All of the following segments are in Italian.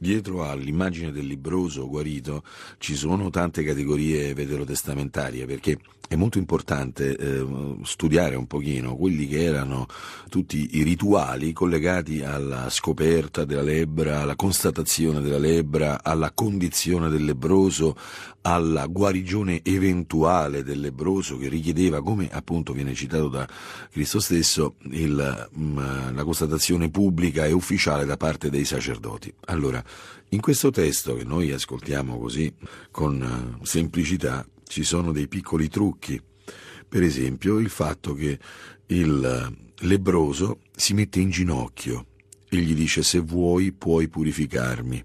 Dietro all'immagine del libroso guarito ci sono tante categorie veterotestamentarie perché è molto importante eh, studiare un pochino quelli che erano tutti i rituali collegati alla scoperta della lebbra, alla constatazione della lebbra, alla condizione del lebroso, alla guarigione eventuale del lebroso che richiedeva, come appunto viene citato da Cristo stesso, il, mm, la constatazione pubblica e ufficiale da parte dei sacerdoti. Allora, in questo testo che noi ascoltiamo così con eh, semplicità ci sono dei piccoli trucchi, per esempio il fatto che il lebroso si mette in ginocchio e gli dice se vuoi puoi purificarmi.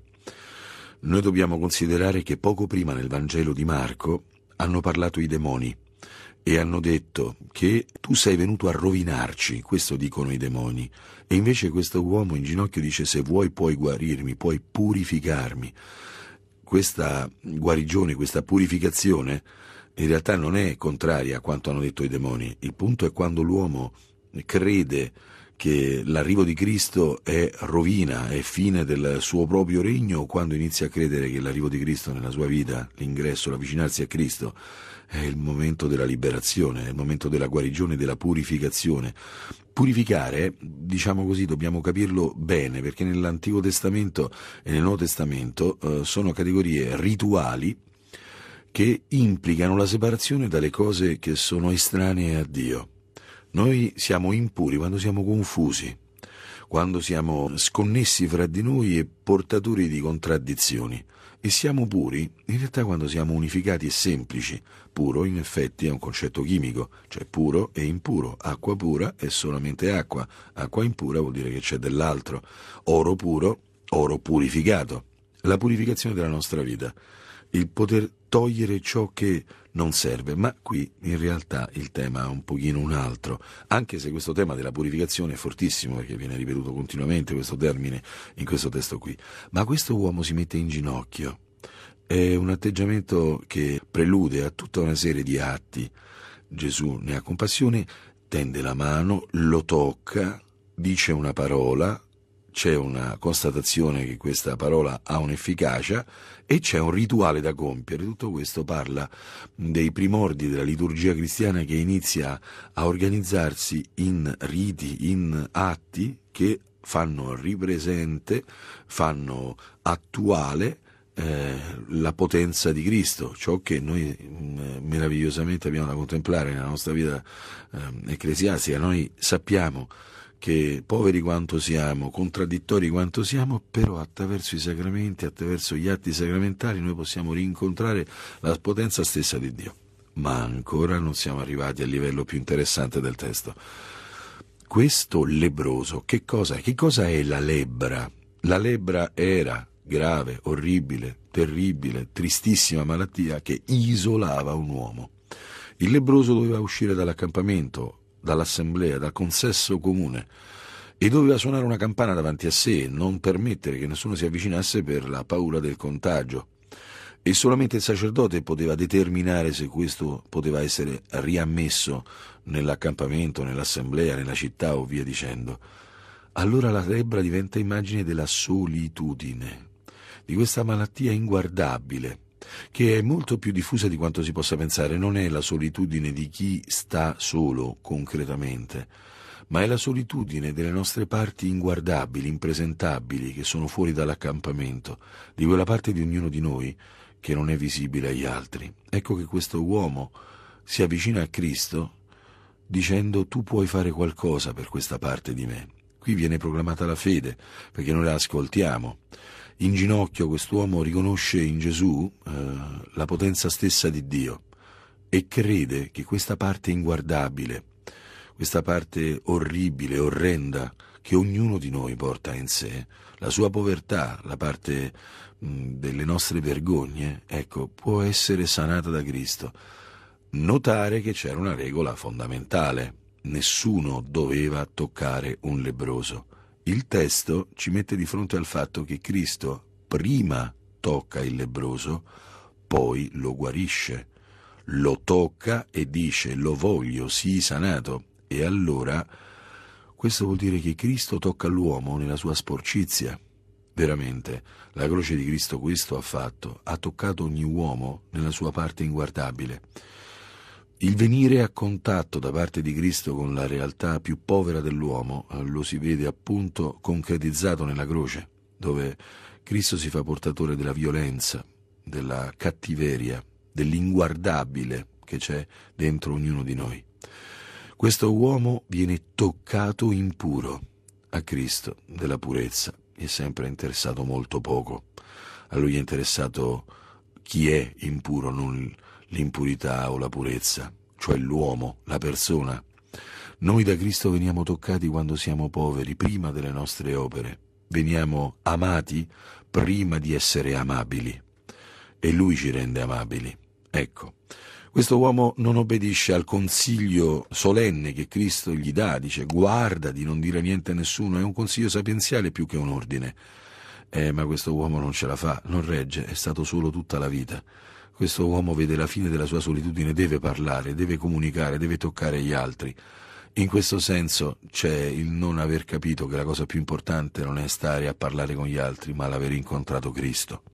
Noi dobbiamo considerare che poco prima nel Vangelo di Marco hanno parlato i demoni e hanno detto che tu sei venuto a rovinarci, questo dicono i demoni. E invece questo uomo in ginocchio dice se vuoi puoi guarirmi, puoi purificarmi. Questa guarigione, questa purificazione in realtà non è contraria a quanto hanno detto i demoni. Il punto è quando l'uomo crede che l'arrivo di Cristo è rovina, è fine del suo proprio regno, o quando inizia a credere che l'arrivo di Cristo nella sua vita, l'ingresso, l'avvicinarsi a Cristo, è il momento della liberazione, è il momento della guarigione, della purificazione. Purificare, diciamo così, dobbiamo capirlo bene, perché nell'Antico Testamento e nel Nuovo Testamento eh, sono categorie rituali che implicano la separazione dalle cose che sono estranee a Dio. Noi siamo impuri quando siamo confusi, quando siamo sconnessi fra di noi e portatori di contraddizioni. E siamo puri in realtà quando siamo unificati e semplici. Puro in effetti è un concetto chimico, cioè puro e impuro. Acqua pura è solamente acqua, acqua impura vuol dire che c'è dell'altro. Oro puro, oro purificato. La purificazione della nostra vita il poter togliere ciò che non serve, ma qui in realtà il tema è un pochino un altro, anche se questo tema della purificazione è fortissimo perché viene ripetuto continuamente questo termine in questo testo qui, ma questo uomo si mette in ginocchio, è un atteggiamento che prelude a tutta una serie di atti, Gesù ne ha compassione, tende la mano, lo tocca, dice una parola, c'è una constatazione che questa parola ha un'efficacia e c'è un rituale da compiere. Tutto questo parla dei primordi della liturgia cristiana che inizia a organizzarsi in riti, in atti che fanno ripresente, fanno attuale eh, la potenza di Cristo, ciò che noi mh, mm, meravigliosamente abbiamo da contemplare nella nostra vita eh, ecclesiastica. Noi sappiamo che poveri quanto siamo, contraddittori quanto siamo, però attraverso i sacramenti, attraverso gli atti sacramentali noi possiamo rincontrare la potenza stessa di Dio. Ma ancora non siamo arrivati al livello più interessante del testo. Questo lebroso, che cosa, che cosa è la lebbra? La lebbra era grave, orribile, terribile, tristissima malattia che isolava un uomo. Il lebroso doveva uscire dall'accampamento, dall'assemblea, dal consesso comune e doveva suonare una campana davanti a sé, non permettere che nessuno si avvicinasse per la paura del contagio. E solamente il sacerdote poteva determinare se questo poteva essere riammesso nell'accampamento, nell'assemblea, nella città o via dicendo. Allora la lebbra diventa immagine della solitudine, di questa malattia inguardabile, che è molto più diffusa di quanto si possa pensare, non è la solitudine di chi sta solo concretamente, ma è la solitudine delle nostre parti inguardabili, impresentabili, che sono fuori dall'accampamento, di quella parte di ognuno di noi che non è visibile agli altri. Ecco che questo uomo si avvicina a Cristo dicendo tu puoi fare qualcosa per questa parte di me. Qui viene proclamata la fede, perché noi la ascoltiamo. In ginocchio quest'uomo riconosce in Gesù eh, la potenza stessa di Dio e crede che questa parte inguardabile, questa parte orribile, orrenda, che ognuno di noi porta in sé, la sua povertà, la parte mh, mm, delle nostre vergogne, ecco, può essere sanata da Cristo. Notare che c'era una regola fondamentale, nessuno doveva toccare un lebroso. Il testo ci mette di fronte al fatto che Cristo prima tocca il lebroso, poi lo guarisce, lo tocca e dice lo voglio, sii sanato. E allora questo vuol dire che Cristo tocca l'uomo nella sua sporcizia. Veramente, la croce di Cristo questo ha fatto, ha toccato ogni uomo nella sua parte inguardabile. Il venire a contatto da parte di Cristo con la realtà più povera dell'uomo eh, lo si vede appunto concretizzato nella croce, dove Cristo si fa portatore della violenza, della cattiveria, dell'inguardabile che c'è dentro ognuno di noi. Questo uomo viene toccato impuro a Cristo della purezza, gli è sempre interessato molto poco, a lui è interessato chi è impuro, non l'impurità o la purezza, cioè l'uomo, la persona. Noi da Cristo veniamo toccati quando siamo poveri, prima delle nostre opere, veniamo amati prima di essere amabili e lui ci rende amabili. Ecco, questo uomo non obbedisce al consiglio solenne che Cristo gli dà, dice guarda di non dire niente a nessuno, è un consiglio sapienziale più che un ordine. Eh, ma questo uomo non ce la fa, non regge, è stato solo tutta la vita. Questo uomo vede la fine della sua solitudine, deve parlare, deve comunicare, deve toccare gli altri. In questo senso c'è il non aver capito che la cosa più importante non è stare a parlare con gli altri, ma l'aver incontrato Cristo.